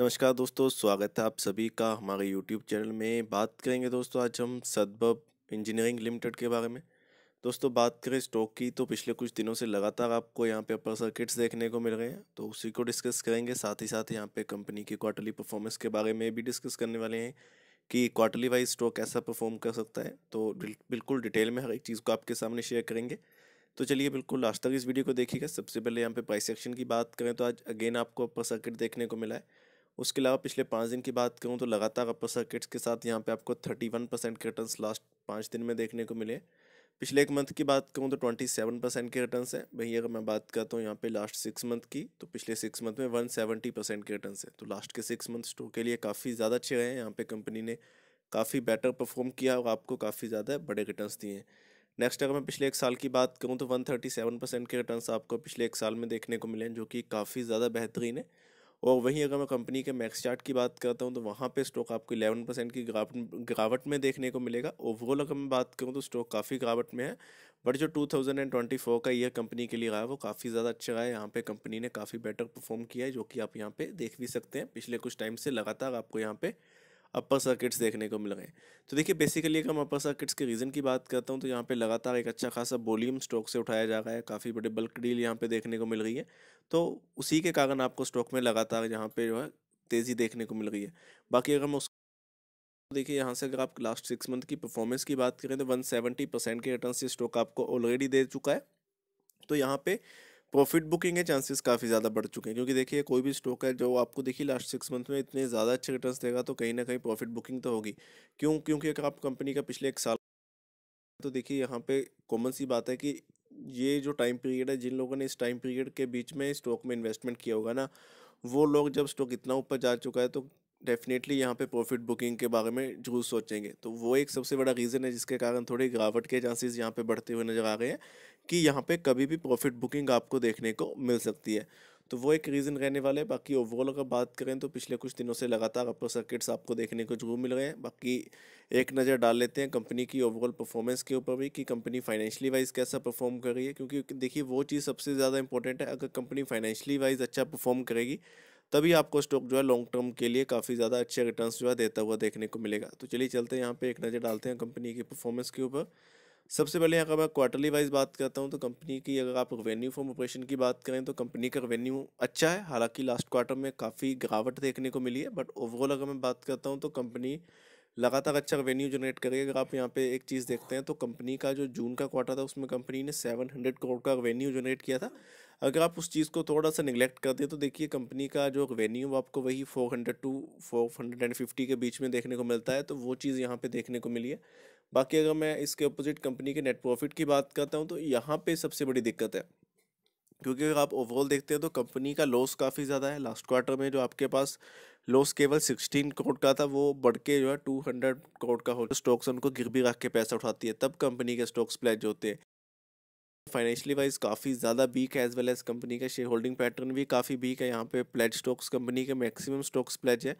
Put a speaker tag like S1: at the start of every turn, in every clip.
S1: नमस्कार दोस्तों स्वागत है आप सभी का हमारे यूट्यूब चैनल में बात करेंगे दोस्तों आज हम सदभव इंजीनियरिंग लिमिटेड के बारे में दोस्तों बात करें स्टॉक की तो पिछले कुछ दिनों से लगातार आपको यहाँ पे अपर सर्किट्स देखने को मिल रहे हैं तो उसी को डिस्कस करेंगे साथ ही साथ यहाँ पे कंपनी की क्वार्टरली परफॉर्मेंस के बारे में भी डिस्कस करने वाले हैं कि क्वार्टरली वाइज स्टॉक कैसा परफॉर्म कर सकता है तो बिल्कुल डिटेल में हर एक चीज़ को आपके सामने शेयर करेंगे तो चलिए बिल्कुल लास्ट तक इस वीडियो को देखिएगा सबसे पहले यहाँ पे प्राइस एक्शन की बात करें तो आज अगेन आपको अपर सर्किट देखने को मिला है उसके अलावा पिछले पाँच दिन की बात करूँ तो लगातार अपर सर्किट्स के साथ यहाँ पे आपको थर्टी वन परसेंट के रिटर्न लास्ट पाँच दिन में देखने को मिले पिछले एक मंथ की बात करूँ तो ट्वेंटी सेवन परसेंट के रिटर्न है वहीं अगर मैं बात करता हूँ यहाँ पे लास्ट सिक्स मंथ की तो पिछले सिक्स मंथ में वन सेवेंटी परसेंट के रिटर्न है तो लास्ट के सिक्स मंथ स्टॉक के लिए काफ़ी ज़्यादा अच्छे रहे हैं यहाँ पे कंपनी ने काफ़ी बेटर परफॉर्म किया और आपको काफ़ी ज़्यादा बड़े रिटर्न दिए हैं नेक्स्ट अगर मैं पिछले एक साल की बात करूँ तो वन थर्टी सेवन परसेंट के रिटर्न आपको पिछले एक साल में देखने को मिले हैं जो कि काफ़ी ज़्यादा बेहतरीन है और वहीं अगर मैं कंपनी के मैक्स चार्ट की बात करता हूँ तो वहाँ पे स्टॉक आपको इलेवन परसेंट की गिरावट गिरावट में देखने को मिलेगा ओवरऑल अगर मैं बात करूँ तो स्टॉक काफ़ी गिरावट में है बट जो 2024 का ईयर कंपनी के लिए रहा है वो काफ़ी ज़्यादा अच्छा रहा है यहाँ पे कंपनी ने काफ़ी बेटर परफॉर्म किया है जो कि आप यहाँ पे देख भी सकते हैं पिछले कुछ टाइम से लगातार आपको यहाँ पे अपर सर्किट्स देखने को मिल गए तो देखिए बेसिकली अगर हम अपर सर्किट्स के रीज़न की बात करता हूँ तो यहाँ पे लगातार एक अच्छा खासा वॉल्यूम स्टॉक से उठाया जा रहा है काफ़ी बड़े बल्क डील यहाँ पे देखने को मिल रही है तो उसी के कारण आपको स्टॉक में लगातार यहाँ पे जो है तेज़ी देखने को मिल रही है बाकी अगर हम उस तो देखिए यहाँ से अगर आप लास्ट सिक्स मंथ की परफॉर्मेंस की बात करें तो वन सेवेंटी परसेंट के रिटर्न से स्टॉक आपको ऑलरेडी दे चुका है तो यहाँ पर प्रॉफिट बुकिंग के चांसेस काफ़ी ज़्यादा बढ़ चुके हैं क्योंकि देखिए कोई भी स्टॉक है जो आपको देखिए लास्ट सिक्स मंथ में इतने ज़्यादा अच्छे रिटर्न देगा तो कहीं ना कहीं प्रॉफिट बुकिंग तो होगी क्यों क्योंकि अगर आप कंपनी का पिछले एक साल तो देखिए यहाँ पे कॉमन सी बात है कि ये जो टाइम पीरियड है जिन लोगों ने इस टाइम पीरियड के बीच में स्टॉक में इन्वेस्टमेंट किया होगा ना वो लोग जब स्टॉक इतना ऊपर जा चुका है तो डेफिनेटली यहाँ पे प्रॉफिट बुकिंग के बारे में जरूर सोचेंगे तो वो एक सबसे बड़ा रीज़न है जिसके कारण थोड़ी गिरावट के चांसेस यहाँ पे बढ़ते हुए नज़र आ रहे हैं कि यहाँ पे कभी भी प्रॉफिट बुकिंग आपको देखने को मिल सकती है तो वो एक रीज़न रहने वाले है बाकी ओवरऑल अगर बात करें तो पिछले कुछ दिनों से लगातार अपर सर्किट्स आपको देखने को जरूर मिल रहे हैं बाकी एक नज़र डाल लेते हैं कंपनी की ओवरऑल परफॉर्मेंस के ऊपर भी कि कंपनी फाइनेंशियली वाइज कैसा परफॉर्म कर रही है क्योंकि देखिए वो चीज़ सबसे ज़्यादा इंपॉर्टेंट है अगर कंपनी फाइनेंशियली वाइज अच्छा परफॉर्म करेगी तभी आपको स्टॉक जो है लॉन्ग टर्म के लिए काफ़ी ज़्यादा अच्छे रिटर्न जो है देता हुआ देखने को मिलेगा तो चलिए चलते हैं यहाँ पर एक नज़र डालते हैं कंपनी की परफॉर्मेंस के ऊपर सबसे पहले यहाँ का मैं क्वार्टरली वाइज बात करता हूँ तो कंपनी की अगर आप रेवेन्यू फॉर्म ऑपरेशन की बात करें तो कंपनी का रेवेन्यू अच्छा है हालांकि लास्ट क्वार्टर में काफ़ी गिरावट देखने को मिली है बट ओवरऑल अगर मैं बात करता हूँ तो कंपनी लगातार अच्छा रेवेन्यू जनरेट करेगी अगर आप यहाँ पे एक चीज़ देखते हैं तो कंपनी का जो जून का क्वार्टर था उसमें कंपनी ने सेवन हंड्रेड करोड़ का रेवेन्यू जनरेट किया था अगर आप उस चीज़ को थोड़ा सा निगलेक्ट कर दें तो देखिए कंपनी का जो रेवेन्यू आपको वही four hundred to four hundred and fifty के बीच में देखने को मिलता है तो वो चीज़ यहाँ पे देखने को मिली है बाकी अगर मैं इसके अपोजिट कंपनी के नेट प्रॉफिट की बात करता हूँ तो यहाँ पर सबसे बड़ी दिक्कत है क्योंकि अगर आप ओवरऑल देखते हैं तो कंपनी का लॉस काफ़ी ज़्यादा है लास्ट क्वार्टर में जो आपके पास लॉस केवल सिक्सटीन करोड़ का था वो बढ़ के जो है टू हंड्रेड करोड़ का हो स्टॉक्स उनको गिर भी रख के पैसा उठाती है तब कंपनी के स्टॉक्स प्लेज होते हैं फाइनेंशियली वाइज काफ़ी ज़्यादा वीक है एज वेल एज कंपनी का शेयर होल्डिंग पैटर्न भी काफ़ी वीक है यहाँ पे प्लेज स्टॉक्स कंपनी के मैक्सिमम स्टॉक्स प्लेज है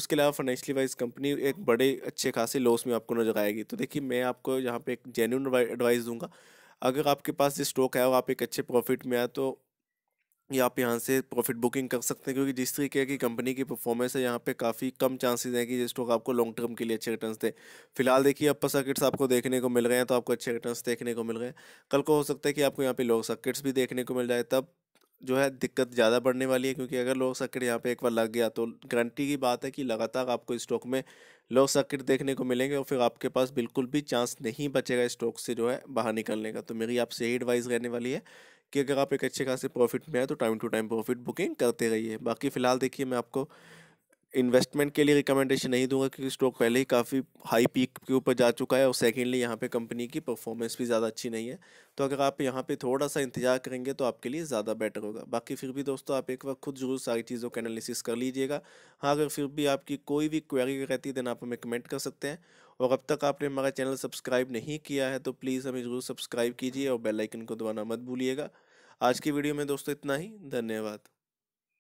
S1: उसके अलावा फाइनेंशियली वाइज कंपनी एक बड़े अच्छे खासे लॉस में आपको नजर आएगी तो देखिए मैं आपको यहाँ पे एक जेन्यून एडवाइस दूंगा अगर आपके पास ये स्टॉक है और आप एक अच्छे प्रॉफिट में आए तो ये आप यहाँ से प्रॉफिट बुकिंग कर सकते हैं क्योंकि जिस तरीके की कंपनी की परफॉर्मेंस है यहाँ पे काफ़ी कम चांसेस हैं कि ये स्टॉक आपको लॉन्ग टर्म के लिए अच्छे रिटर्न्स दे फिलहाल देखिए अपर सर्किट्स आपको देखने को मिल रहे हैं तो आपको अच्छे रिटर्न्स देखने को मिल रहे हैं कल को हो सकता है कि आपको यहाँ पे लॉन्ग सर्किट्स भी देखने को मिल जाए तब जो है दिक्कत ज़्यादा बढ़ने वाली है क्योंकि अगर लो सर्किट यहाँ पे एक बार लग गया तो गारंटी की बात है कि लगातार आपको स्टॉक में लो सर्किट देखने को मिलेंगे और फिर आपके पास बिल्कुल भी चांस नहीं बचेगा स्टॉक से जो है बाहर निकलने का तो मेरी आपसे यही एडवाइस रहने वाली है कि अगर आप एक अच्छे खासे प्रॉफिट में आए तो time to time profit booking करते रहिए बाकी फ़िलहाल देखिए मैं आपको इन्वेस्टमेंट के लिए रिकमेंडेशन नहीं दूंगा क्योंकि स्टॉक पहले ही काफ़ी हाई पीक के ऊपर जा चुका है और सेकेंडली यहाँ पे कंपनी की परफॉर्मेंस भी ज़्यादा अच्छी नहीं है तो अगर आप यहाँ पे थोड़ा सा इंतजार करेंगे तो आपके लिए ज़्यादा बेटर होगा बाकी फिर भी दोस्तों आप एक बार खुद जरूर सारी चीज़ों का एनालिसिस कर लीजिएगा हाँ अगर फिर भी आपकी कोई भी क्वेरी रहती है देन आप हमें कमेंट कर सकते हैं और अब तक आपने हमारा चैनल सब्सक्राइब नहीं किया है तो प्लीज़ हमें ज़रूर सब्सक्राइब कीजिए और बेलाइकन को दबाना मत भूलिएगा आज की वीडियो में दोस्तों इतना ही धन्यवाद